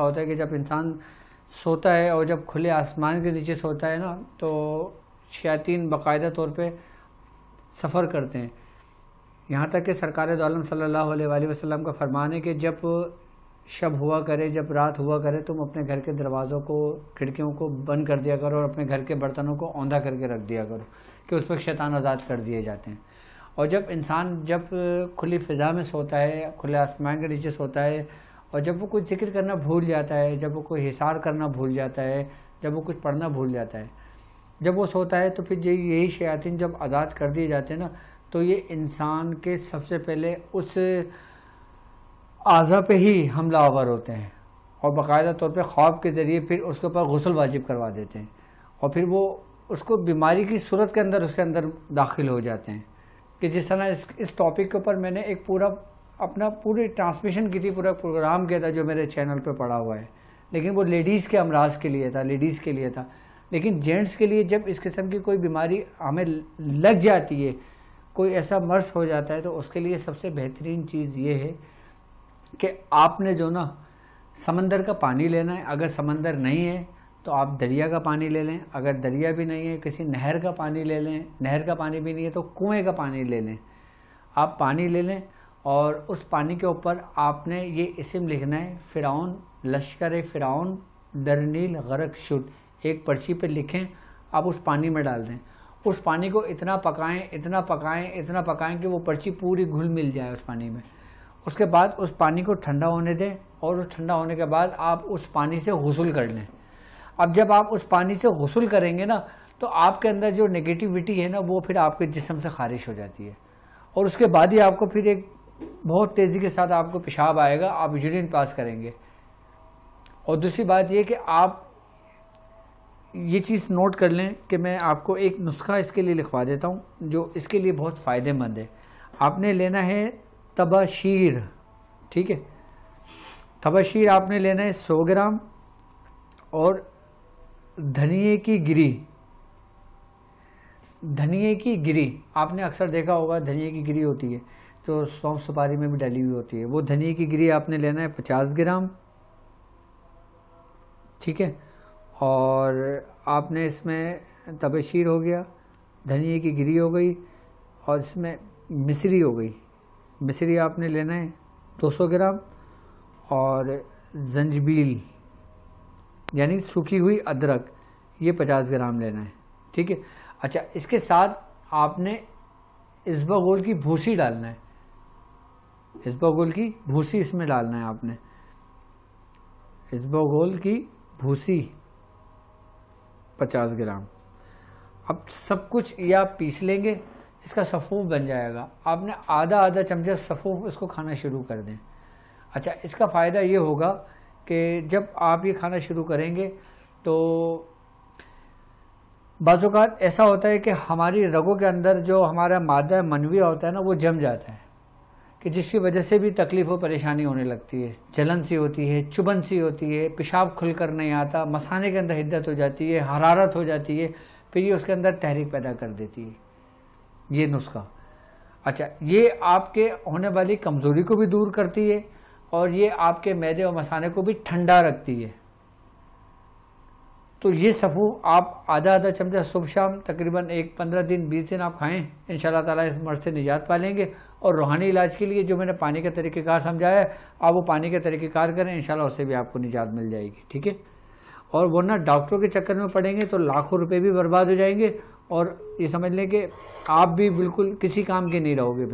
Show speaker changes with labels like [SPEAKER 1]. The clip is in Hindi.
[SPEAKER 1] होता है कि जब इंसान सोता है और जब खुले आसमान के नीचे सोता है ना तो शयातीन बाकायदा तौर पे सफ़र करते हैं यहाँ तक कि सरकार दौलम सल्लल्लाहु अलैहि वसल्लम का फरमान है कि जब शब हुआ करे जब रात हुआ करे तुम अपने घर के दरवाज़ों को खिड़कियों को बंद कर दिया करो और अपने घर के बर्तनों को औंधा करके रख दिया करो कि उस पर शैतान आज़ाद कर दिए जाते हैं और जब इंसान जब खुली फ़िज़ा में सोता है खुले आसमान के नीचे सोता है और जब वो कुछ जिक्र करना भूल जाता है जब वो कोई हिसार करना भूल जाता है जब वो कुछ पढ़ना भूल जाता है जब वो सोता है तो फिर यही शयातिन जब आज़ाद कर दिए जाते हैं ना तो ये इंसान के सबसे पहले उस आज़ा पे ही हमला आवर होते हैं और बाकायदा तौर पे ख्वाब के ज़रिए फिर उसके ऊपर गसल वाजिब करवा देते हैं और फिर वो उसको बीमारी की सूरत के अंदर उसके अंदर दाखिल हो जाते हैं कि जिस तरह इस इस टॉपिक के ऊपर मैंने एक पूरा अपना पूरे ट्रांसमिशन की थी पूरा प्रोग्राम किया था जो मेरे चैनल पर पड़ा हुआ है लेकिन वो लेडीज़ के अमराज के लिए था लेडीज़ के लिए था लेकिन जेंट्स के लिए जब इस किस्म की कोई बीमारी हमें लग जाती है कोई ऐसा मर्स हो जाता है तो उसके लिए सबसे बेहतरीन चीज़ ये है कि आपने जो ना समंदर का पानी लेना है अगर समंदर नहीं है तो आप दरिया का पानी ले लें अगर दरिया भी नहीं है किसी नहर का पानी ले लें नहर का पानी भी नहीं है तो कुएं का पानी ले लें आप पानी ले लें और उस पानी के ऊपर आपने ये इसम लिखना है फ़िराउन लश्कर फ़िराउन दरनील गरक शुद्ध एक पर्ची पे लिखें आप उस पानी में डाल दें उस पानी को इतना पकाएं इतना पकाएं इतना पकाएं कि वो पर्ची पूरी घुल मिल जाए उस पानी में उसके बाद उस पानी को ठंडा होने दें और उस ठंडा होने के बाद आप उस पानी से गसल कर लें अब जब आप उस पानी से गसल करेंगे ना तो आपके अंदर जो नेगेटिविटी है ना वो फिर आपके जिसम से ख़ारिश हो जाती है और उसके बाद ही आपको फिर एक बहुत तेज़ी के साथ आपको पेशाब आएगा आप यूरिन पास करेंगे और दूसरी बात यह कि आप ये चीज़ नोट कर लें कि मैं आपको एक नुस्खा इसके लिए लिखवा देता हूँ जो इसके लिए बहुत फ़ायदेमंद है आपने लेना है तबाशीर ठीक है तबाशीर आपने लेना है सौ ग्राम और धनिए की गिरी धनिए की गिरी आपने अक्सर देखा होगा धनिए की गिरी होती है जो तो सौंप सुपारी में भी डली हुई होती है वो धनिया की गिरी आपने लेना है पचास ग्राम ठीक है और आपने इसमें तबशीर हो गया धनिया की गिरी हो गई और इसमें मिसरी हो गई मिसरी आपने लेना है 200 ग्राम और जंजबील यानी सूखी हुई अदरक ये 50 ग्राम लेना है ठीक है अच्छा इसके साथ आपने इसबगोल की भूसी डालना है इसबोगोल की भूसी इसमें डालना है आपने इसबोगोल की भूसी 50 ग्राम अब सब कुछ ये आप पीस लेंगे इसका सफ़ूफ बन जाएगा आपने आधा आधा चमचा सफ़ूफ इसको खाना शुरू कर दें अच्छा इसका फ़ायदा ये होगा कि जब आप ये खाना शुरू करेंगे तो बाज़ात ऐसा होता है कि हमारी रगों के अंदर जो हमारा मादा मनविया होता है ना वो जम जाता है कि जिसकी वजह से भी तकलीफ और परेशानी होने लगती है जलन सी होती है चुभन सी होती है पेशाब खुलकर नहीं आता मसाने के अंदर हिद्दत हो जाती है हरारत हो जाती है फिर ये उसके अंदर तहरीक पैदा कर देती है ये नुस्खा अच्छा ये आपके होने वाली कमज़ोरी को भी दूर करती है और ये आपके मैदे और मसाने को भी ठंडा रखती है तो ये सफ़ू आप आधा आधा चमचा सुबह शाम तकरीबन एक पंद्रह दिन बीस दिन आप खाएँ इन ताला इस मर्ज से निजात पा लेंगे और रूहानी इलाज के लिए जो मैंने पानी का तरीक़ेकार समझाया आप वो पानी का तरीक़ेकार करें इन उससे भी आपको निजात मिल जाएगी ठीक है और वरना डॉक्टरों के चक्कर में पड़ेंगे तो लाखों रुपये भी बर्बाद हो जाएंगे और ये समझ लें कि आप भी बिल्कुल किसी काम के नहीं रहोगे